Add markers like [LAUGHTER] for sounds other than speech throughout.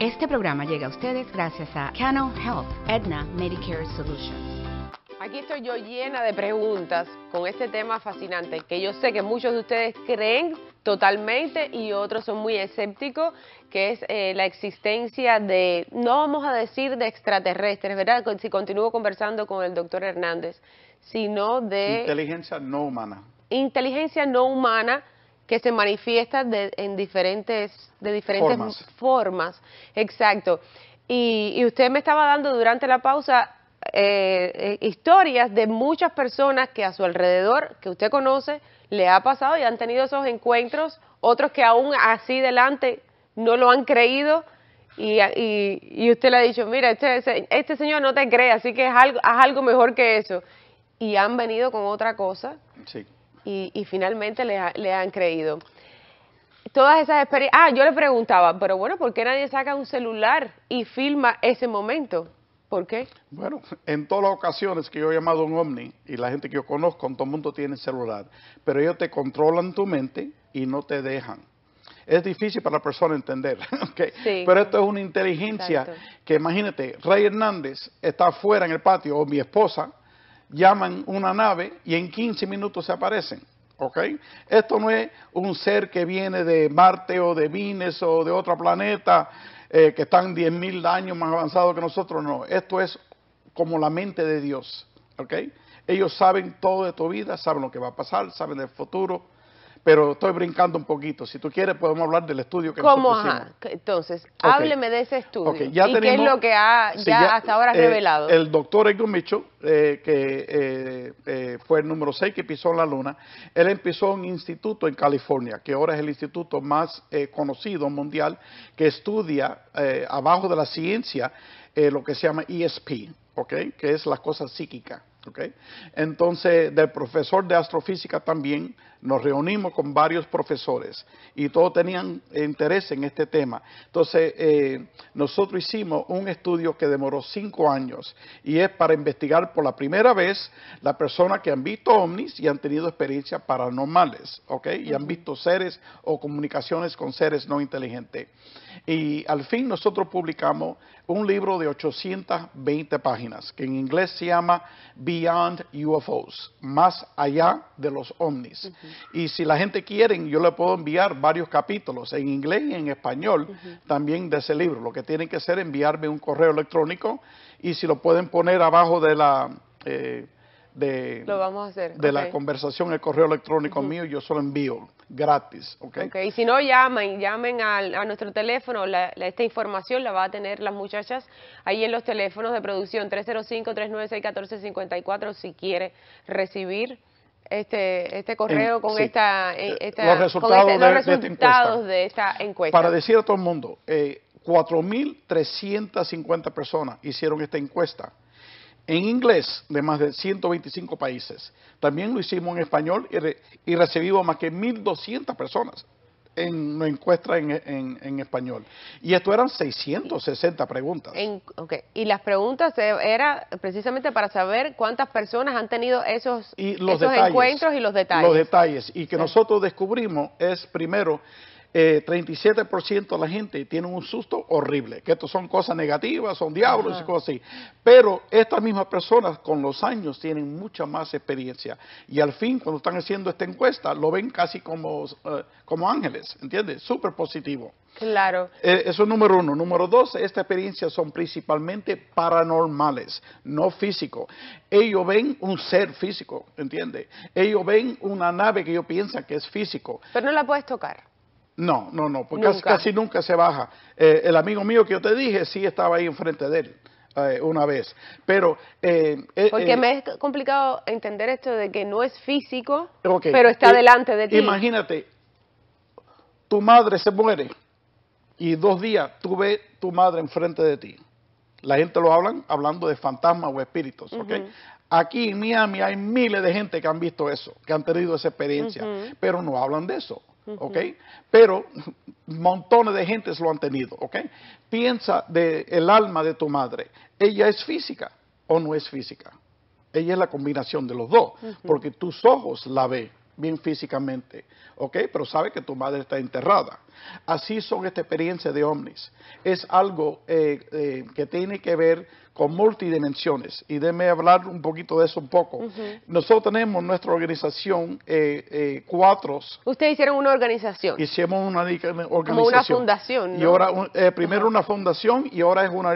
Este programa llega a ustedes gracias a Cano Health, Edna Medicare Solutions. Aquí estoy yo llena de preguntas con este tema fascinante que yo sé que muchos de ustedes creen totalmente y otros son muy escépticos, que es eh, la existencia de, no vamos a decir de extraterrestres, ¿verdad? Si continúo conversando con el doctor Hernández, sino de... Inteligencia no humana. Inteligencia no humana que se manifiesta de, en diferentes, de diferentes formas. Exacto. Y, usted me estaba dando durante la pausa eh, eh, historias de muchas personas que a su alrededor, que usted conoce, le ha pasado y han tenido esos encuentros, otros que aún así delante no lo han creído y, usted le ha dicho, mira, este, este señor no te cree, así que es algo, haz algo mejor que eso. Y han venido con otra cosa sí y, finalmente le, han creído. Todas esas experiencias... Ah, yo le preguntaba, pero bueno, ¿por qué nadie saca un celular y filma ese momento? ¿Por qué? Bueno, en todas las ocasiones que yo he llamado a un ovni y la gente que yo conozco, todo el mundo tiene celular, pero ellos te controlan tu mente y no te dejan es difícil para la persona entender. [LAUGHS] Pero esto es una inteligencia que imagínate, Rey Hernández está afuera en el patio, o mi esposa, llaman una nave y en 15 minutos se aparecen. ¿Ok? Esto no es un ser que viene de Marte o de Venus o de otro planeta eh, que están 10.000 años más avanzados que nosotros, no. Esto es como la mente de Dios. ¿Ok? Ellos saben todo de tu vida, saben lo que va a pasar, saben del futuro pero estoy brincando un poquito. Si tú quieres, podemos hablar del estudio que ¿Cómo? Entonces, hábleme de ese estudio. ¿Y qué es lo que ha, ya, hasta ahora eh, revelado? El doctor Edgar Mitchell, eh, que eh, fue el número 6 que pisó en la luna, él empezó un instituto en California, que ahora es el instituto más conocido mundial, que estudia abajo de la ciencia lo que se llama ESP, que es la cosa psíquica. Entonces, del profesor de astrofísica también nos reunimos con varios profesores y todos tenían interés en este tema. Entonces, eh, nosotros hicimos un estudio que demoró cinco años y es para investigar por la primera vez la persona que han visto ovnis y han tenido experiencias paranormales, ¿ok? Y han visto seres o comunicaciones con seres no inteligentes. Y al fin nosotros publicamos un libro de 820 páginas que en inglés se llama Be Beyond UFOs, más allá de los ovnis. Y si la gente quiere, yo le puedo enviar varios capítulos en inglés y en español también de ese libro. Lo que tienen que hacer es enviarme un correo electrónico y si lo pueden poner abajo de la... Eh, de, Lo vamos a hacer. de la conversación, el correo electrónico mío, yo solo envío gratis, y si no, llamen, llamen a, a nuestro teléfono, esta información la va a tener las muchachas ahí en los teléfonos de producción 305-396-1454 si quiere recibir este, este correo con, esta, resultados, de, esta encuesta. Para decir a todo el mundo, eh, 4.350 personas hicieron esta encuesta en inglés de más de 125 países. También lo hicimos en español y, recibimos más que 1.200 personas en una encuesta en, español. Y esto eran 660 preguntas. Y las preguntas eran precisamente para saber cuántas personas han tenido esos, encuentros y los detalles. Los detalles. Y que nosotros descubrimos es, primero, eh, 37% de la gente tiene un susto horrible, que esto son cosas negativas, son diablos y cosas así. Pero estas mismas personas con los años tienen mucha más experiencia y al fin cuando están haciendo esta encuesta lo ven casi como, eh, como ángeles, ¿entiendes? Súper positivo. Claro. Eh, eso es número uno. Número dos, estas experiencias son principalmente paranormales, no físico. Ellos ven un ser físico, ¿entiendes? Ellos ven una nave que ellos piensan que es físico. Pero no la puedes tocar. No, no, no, porque Casi, nunca se baja. Eh, el amigo mío que yo te dije sí estaba ahí enfrente de él eh, una vez, pero... Eh, porque me es complicado entender esto de que no es físico, pero está delante de ti. Imagínate, tu madre se muere y dos días tú ves tu madre enfrente de ti. La gente lo hablan hablando de fantasmas o espíritus, Aquí en Miami hay miles de gente que han visto eso, que han tenido esa experiencia, pero no hablan de eso. ¿ok? Pero montones de gentes lo han tenido, ¿ok? Piensa del alma de tu madre, ¿ella es física o no es física? Ella es la combinación de los dos, porque tus ojos la ven, bien físicamente, ¿ok? Pero sabe que tu madre está enterrada. Así son estas experiencias de ovnis. Es algo eh, eh, que tiene que ver con multidimensiones y déme hablar un poquito de eso un poco. Nosotros tenemos nuestra organización eh, eh, cuatro. Ustedes hicieron una organización. Hicimos una organización. Como una fundación. Y ahora primero una fundación y ahora es una,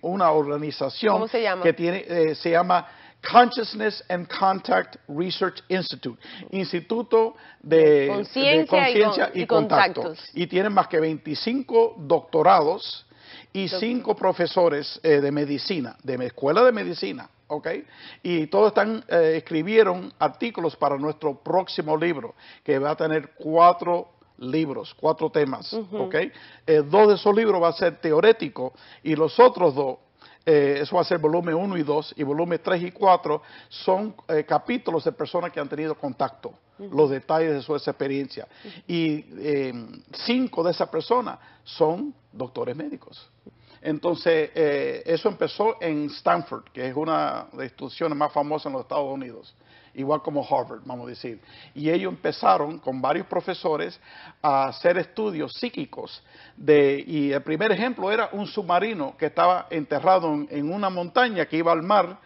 una organización. ¿Cómo se llama? Que tiene se llama Consciousness and Contact Research Institute, Instituto de Conciencia y, Contactos. Y tienen más que 25 doctorados y 5 profesores eh, de medicina, de escuela de medicina. ¿ok? Y todos están, eh, escribieron artículos para nuestro próximo libro, que va a tener cuatro libros, cuatro temas, ¿ok? Eh, dos de esos libros va a ser teorético y los otros dos eh, eso va a ser volumen 1 y 2, y volumen 3 y 4 son eh, capítulos de personas que han tenido contacto, los detalles de su experiencia. Y eh, cinco de esas personas son doctores médicos. Entonces, eso empezó en Stanford, que es una de las instituciones más famosas en los Estados Unidos igual como Harvard, vamos a decir. Y ellos empezaron con varios profesores a hacer estudios psíquicos. De, y el primer ejemplo era un submarino que estaba enterrado en, en una montaña que iba al mar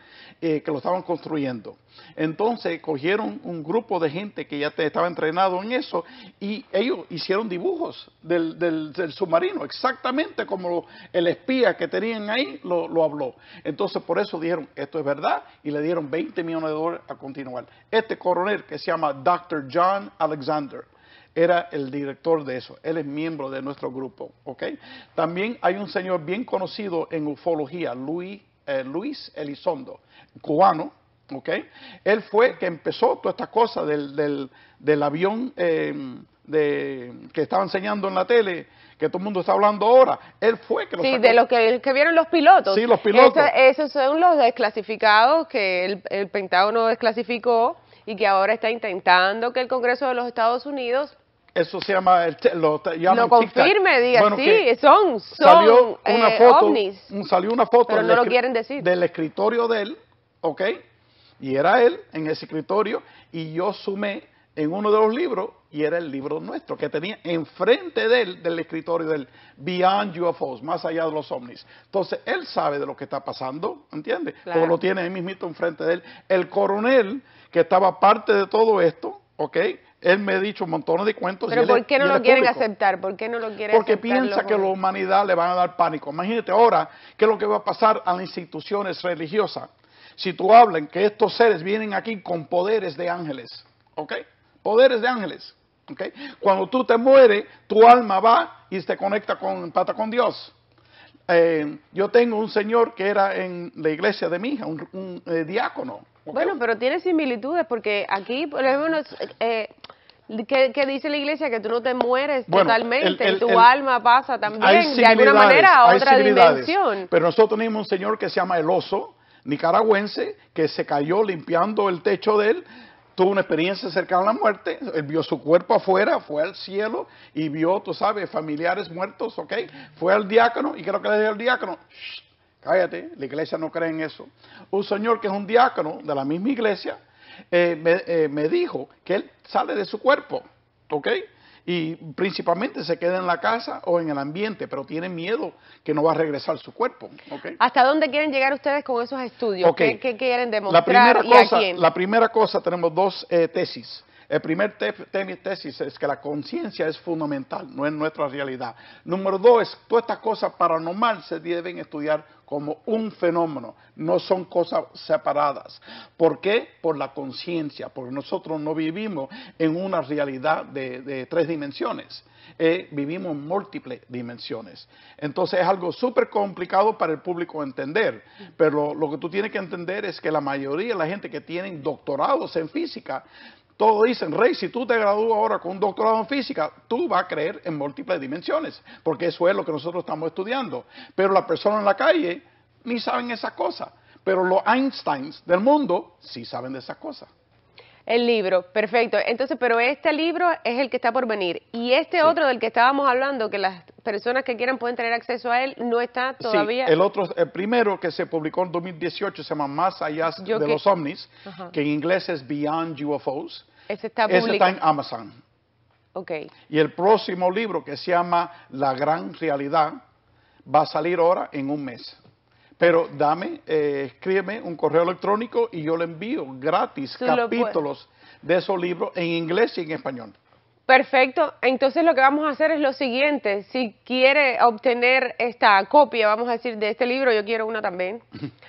eh, que lo estaban construyendo. Entonces cogieron un grupo de gente que ya estaba entrenado en eso y ellos hicieron dibujos del, submarino, exactamente como el espía que tenían ahí lo, habló. Entonces por eso dijeron, esto es verdad, y le dieron 20 millones de dólares a continuar. Este coronel que se llama Dr. John Alexander era el director de eso, él es miembro de nuestro grupo, ¿ok? También hay un señor bien conocido en ufología, Luis. Eh, Luis Elizondo, cubano, ¿ok? Él fue que empezó toda esta cosa del, del, avión em, de, que estaba enseñando en la tele, que todo el mundo está hablando ahora. Él fue que lo Sí, de lo que, vieron los pilotos. Sí, los pilotos. esos son los desclasificados que el, el Pentágono desclasificó y que ahora está intentando que el Congreso de los Estados Unidos eso se llama, el, lo confirme, diga, sí, son, son salió eh, una foto, salió una foto del escritorio de él, ¿ok? Y era él en ese escritorio y yo sumé en uno de los libros y era el libro nuestro que tenía enfrente de él, del escritorio del Beyond UFOs, más allá de los ovnis. Entonces, él sabe de lo que está pasando, entiende Claro. lo tiene ahí mismito enfrente de él. El coronel, que estaba parte de todo esto, ¿ok? Él me ha dicho un montón de cuentos. Pero ¿por qué no lo quieren aceptar? ¿Por qué no lo quieren Porque piensa que la humanidad le van a dar pánico. Imagínate ahora qué es lo que va a pasar a las instituciones religiosas. Si tú hablas que estos seres vienen aquí con poderes de ángeles, ¿ok? Poderes de ángeles, ¿ok? Cuando tú te mueres, tu alma va y se conecta con, con Dios. Eh, yo tengo un señor que era en la iglesia de mi hija, un, eh, diácono. Bueno, pero tiene similitudes porque aquí, por ejemplo, eh, que, dice la iglesia que tú no te mueres totalmente, tu alma pasa también de alguna manera a otra dimensión. Pero nosotros tenemos un señor que se llama El Oso, nicaragüense, que se cayó limpiando el techo de él, tuvo una experiencia cercana a la muerte, él vio su cuerpo afuera, fue al cielo y vio, tú sabes, familiares muertos, ¿ok? Fue al diácono y creo que le dijo al diácono, cállate, la iglesia no cree en eso. Un señor que es un diácono de la misma iglesia, eh, eh, me, dijo que él sale de su cuerpo, ¿ok? Y principalmente se queda en la casa o en el ambiente, pero tiene miedo que no va a regresar su cuerpo. ¿Hasta dónde quieren llegar ustedes con esos estudios? ¿Qué, quieren demostrar? La primera, cosa, a quién? la primera cosa, tenemos dos eh, tesis. El primer tesis es que la conciencia es fundamental, no es nuestra realidad. Número dos, todas estas cosas paranormales se deben estudiar como un fenómeno, no son cosas separadas. ¿Por qué? Por la conciencia, porque nosotros no vivimos en una realidad de, tres dimensiones, eh, vivimos en múltiples dimensiones. Entonces es algo súper complicado para el público entender, pero lo, que tú tienes que entender es que la mayoría de la gente que tienen doctorados en física todos dicen, Rey, si tú te gradúas ahora con un doctorado en física, tú vas a creer en múltiples dimensiones, porque eso es lo que nosotros estamos estudiando. Pero las personas en la calle ni saben esas cosas. Pero los Einsteins del mundo sí saben de esas cosas. El libro, perfecto. Entonces, pero este libro es el que está por venir. Y este otro del que estábamos hablando, que las personas que quieran pueden tener acceso a él, no está todavía. Sí, el otro, el primero que se publicó en 2018 se llama Más allá de los ovnis, que en inglés es Beyond UFOs. Ese está, en Amazon. ok Y el próximo libro que se llama La Gran Realidad va a salir ahora en un mes. Pero dame, eh, escríbeme un correo electrónico y yo le envío gratis capítulos de esos libros en inglés y en español. Perfecto. Entonces lo que vamos a hacer es lo siguiente. Si quiere obtener esta copia, vamos a decir, de este libro, yo quiero una también. [LAUGHS]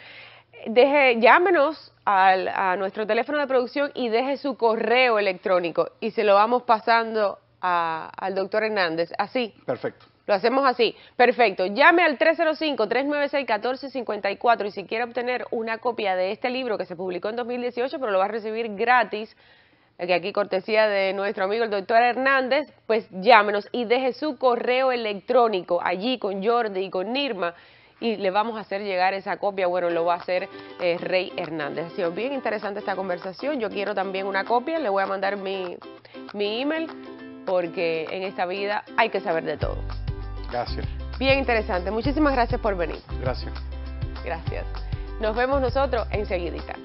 deje, llámenos a nuestro teléfono de producción y deje su correo electrónico y se lo vamos pasando al doctor Hernández. Así. Perfecto. Lo hacemos así. Perfecto. Llame al 305-396-1454 y si quiere obtener una copia de este libro que se publicó en 2018, pero lo va a recibir gratis, eh, que aquí cortesía de nuestro amigo el doctor Hernández, pues llámenos y deje su correo electrónico allí con Jordi y con Nirma y le vamos a hacer llegar esa copia, bueno, lo va a hacer eh, Rey Hernández. Ha sido bien interesante esta conversación, yo quiero también una copia, le voy a mandar mi, mi email porque en esta vida hay que saber de todo. Gracias. Bien interesante, muchísimas gracias por venir. Gracias. Gracias. Nos vemos nosotros enseguidita.